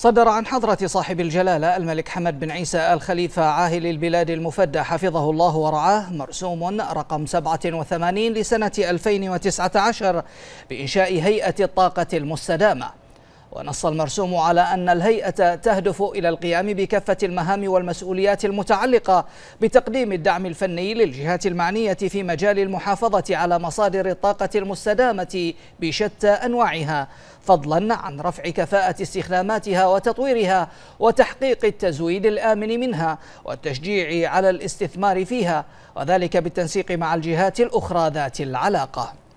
صدر عن حضرة صاحب الجلالة الملك حمد بن عيسى الخليفة عاهل البلاد المفدى حفظه الله ورعاه مرسوم رقم 87 لسنة 2019 بإنشاء هيئة الطاقة المستدامة ونص المرسوم على أن الهيئة تهدف إلى القيام بكافة المهام والمسؤوليات المتعلقة بتقديم الدعم الفني للجهات المعنية في مجال المحافظة على مصادر الطاقة المستدامة بشتى أنواعها فضلا عن رفع كفاءة استخداماتها وتطويرها وتحقيق التزويد الآمن منها والتشجيع على الاستثمار فيها وذلك بالتنسيق مع الجهات الأخرى ذات العلاقة